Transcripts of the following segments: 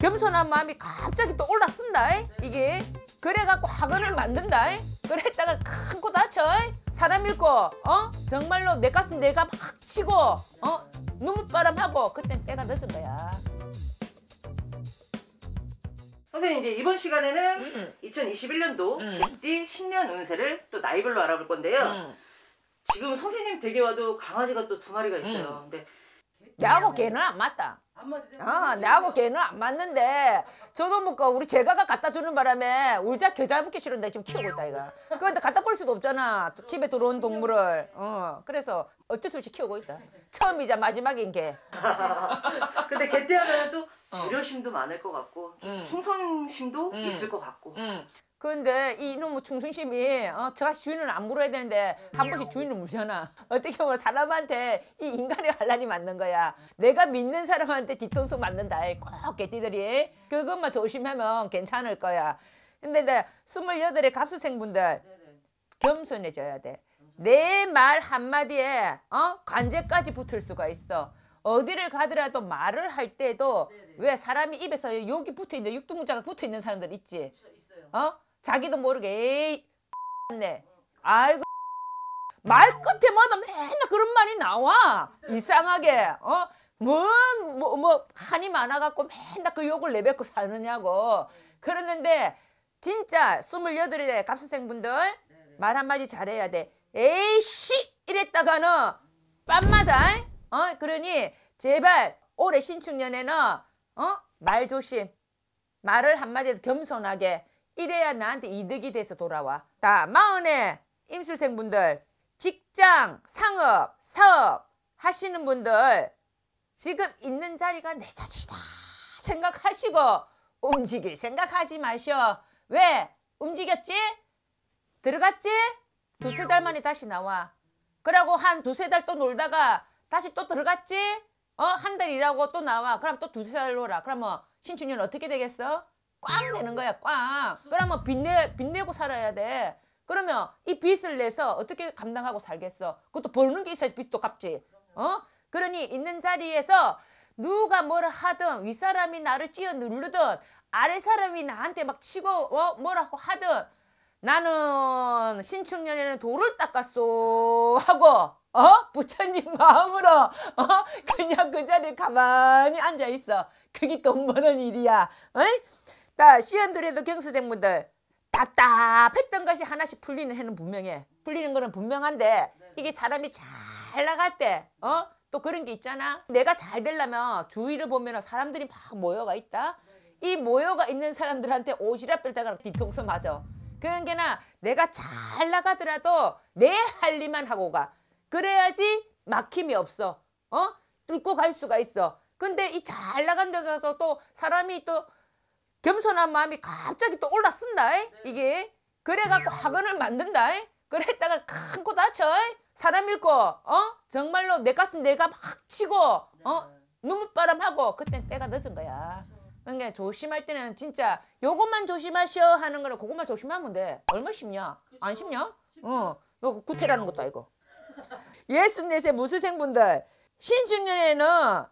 겸손한 마음이 갑자기 또 올라쓴다 이게 그래갖고 학원을 만든다 그랬다가 큰 코 다쳐 사람 잃고 어 정말로 내 가슴 내가 막 치고 어 눈물바람하고 그땐 때가 늦은 거야 선생님 이제 이번 시간에는 음. 2021년도 음. 띠 음. 신년 운세를 또 나이별로 알아볼 건데요 음. 지금 선생님 댁에 와도 강아지가 또 두 마리가 있어요 음. 근데 내하고 걔는 안 맞다. 안 어, 내하고 걔는 안 맞는데 저도 뭔 뭐 그 우리 제가가 갖다 주는 바람에 울자 겨자붙기 싫은데 지금 키우고 있다 이가. 그런데 갖다 볼 수도 없잖아. 집에 들어온 아, 동물을. 어, 그래서 어쩔 수 없이 키우고 있다. 처음이자 마지막인 게. 근데 개띠하면 또 배려심도 많을 것 같고 음. 충성심도 음. 있을 것 같고 음. 그런데 이놈의 충심이 뭐 어, 제가 주인을 안 물어야 되는데 한 음. 번씩 주인을 물잖아. 어떻게 보면 사람한테 이 인간의 환란이 맞는 거야. 내가 믿는 사람한테 뒤통수 맞는다. 꼭 개띠들이 그것만 조심하면 괜찮을 거야. 근데 내 스물여덟의 갑수생분들 겸손해져야 돼. 내 말 한마디에 어? 관제까지 붙을 수가 있어. 어디를 가더라도 말을 할 때도 네네. 네. 왜 사람이 입에서 여기 붙어 있는 육두문자가 붙어 있는 사람들 있지? 어? 자기도 모르게 에이 네 아이고 말 끝에마다 뭐 맨날 그런 말이 나와 이상하게 어? 뭐 뭐 뭐, 뭐 한이 많아갖고 맨날 그 욕을 내뱉고 사느냐고 그러는데 진짜 스물여덟에 대 갑수생분들 말 한마디 잘해야 돼 에이씨 이랬다가는 빰맞아 어 그러니 제발 올해 신축년에는 어 말 조심 말을 한마디 겸손하게 이래야 나한테 이득이 돼서 돌아와. 다 마흔에 임수생분들 직장, 상업, 사업 하시는 분들 지금 있는 자리가 내 자리다 생각하시고 움직일 생각하지 마셔. 왜? 움직였지? 들어갔지? 두세 달 만에 다시 나와. 그러고 한 두세 달 또 놀다가 다시 또 들어갔지? 어? 한 달 일하고 또 나와. 그럼 또 두세 달 놀아. 그러면 신춘년 어떻게 되겠어? 꽝 음. 되는 거야 꽝 그러면 빚내 빚내고 살아야 돼 그러면 이 빚을 내서 어떻게 감당하고 살겠어 그것도 버는 게 있어야지 빚도 갚지 어 그러니 있는 자리에서 누가 뭘 하든 윗사람이 나를 찌어 누르든 아랫사람이 나한테 막 치고 어? 뭐라고 하든 나는 신축년에는 돌을 닦았소 하고 어? 부처님 마음으로 어? 그냥 그 자리에 가만히 앉아 있어. 그게 돈 버는 일이야. 어이? 나시연 들에도 경수된 분들 답답했던 것이 하나씩 풀리는 해는 분명해. 풀리는 거는 분명한데 이게 사람이 잘 나갈 때 어? 또 그런 게 있잖아. 내가 잘 되려면 주위를 보면 사람들이 막 모여가 있다. 이 모여가 있는 사람들한테 오지랖 뺄다가 뒤통수 맞아. 그런 게 나 내가 잘 나가더라도 내 할 일만 하고 가. 그래야지 막힘이 없어. 어? 뚫고 갈 수가 있어. 근데 이 잘 나간 데 가서 또 사람이 또 겸손한 마음이 갑자기 또 올라쓴다 네. 이게 그래갖고 음. 학원을 만든다 그랬다가 큰 코 다쳐 사람 잃고 어 정말로 내 가슴 내가 막 치고 어 네. 눈물바람하고 그땐 때가 늦은 거야 그렇죠. 그러니까 조심할 때는 진짜 요것만 조심하셔 하는 거는 그것만 조심하면 돼 얼마 쉽냐 안 쉽냐 어너 그 구태라는 음. 것도 아니고 예순넷의 무수생분들 신중년에는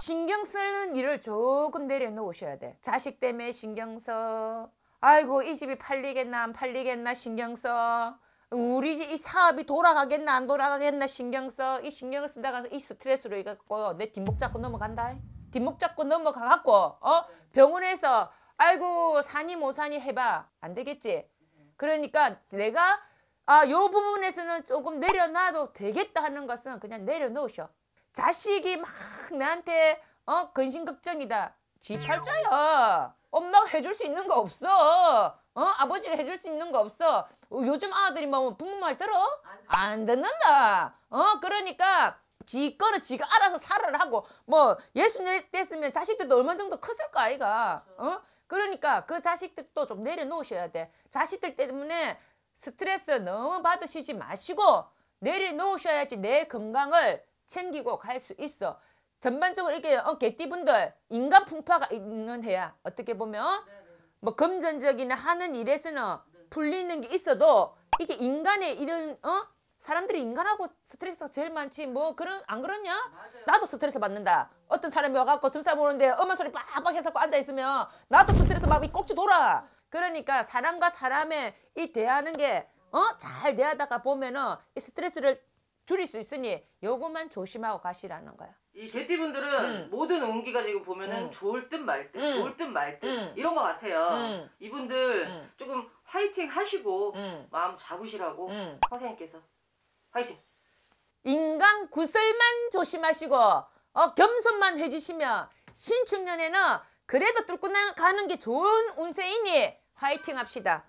신경 쓰는 일을 조금 내려놓으셔야 돼. 자식 때문에 신경 써. 아이고 이 집이 팔리겠나 안 팔리겠나 신경 써. 우리 집 이 사업이 돌아가겠나 안 돌아가겠나 신경 써. 이 신경을 쓰다가 이 스트레스로 이갖고 내 뒷목 잡고 넘어간다. 뒷목 잡고 넘어가갖고 어 병원에서 아이고 산이 모산이 해봐 안 되겠지. 그러니까 내가 아요 부분에서는 조금 내려놔도 되겠다 하는 것은 그냥 내려놓으셔. 자식이 막 나한테 어 근심 걱정이다. 지 팔자야. 엄마가 해줄 수 있는 거 없어. 어 아버지가 해줄 수 있는 거 없어. 어, 요즘 아들이 뭐 부모말 들어? 안 듣는다. 어 그러니까 지 거는 지가 알아서 살아라고 뭐 예수 됐으면 자식들도 얼마 정도 컸을 까 아이가. 어 그러니까 그 자식들도 좀 내려놓으셔야 돼. 자식들 때문에 스트레스 너무 받으시지 마시고 내려놓으셔야지 내 건강을 챙기고 갈 수 있어. 전반적으로 이게 어, 개띠분들 인간 풍파가 있는 해야 어떻게 보면 뭐 금전적인 하는 일에서는 네. 풀리는 게 있어도 이게 인간의 이런 어 사람들이 인간하고 스트레스가 제일 많지 뭐 그런 안 그러냐? 맞아요. 나도 스트레스 받는다. 어떤 사람이 와갖고 점사 보는데 엄마 소리 빡빡 해서 앉아 있으면 나도 스트레스 막 이 꼭지 돌아. 그러니까 사람과 사람의 이 대하는 게 어 잘 대하다가 보면은 이 스트레스를 줄일 수 있으니 요것만 조심하고 가시라는 거야. 이 제티분들은 음. 모든 운기가 지금 보면은 음. 좋을 듯 말 듯, 음. 좋을 듯말 듯, 음. 이런 것 같아요. 음. 이분들 조금 화이팅 하시고 마음 잡으시라고 선생님께서 화이팅! 인간 구설만 조심하시고 어, 겸손만 해주시면 신축년에는 그래도 뚫고 나가는 게 좋은 운세이니 화이팅 합시다.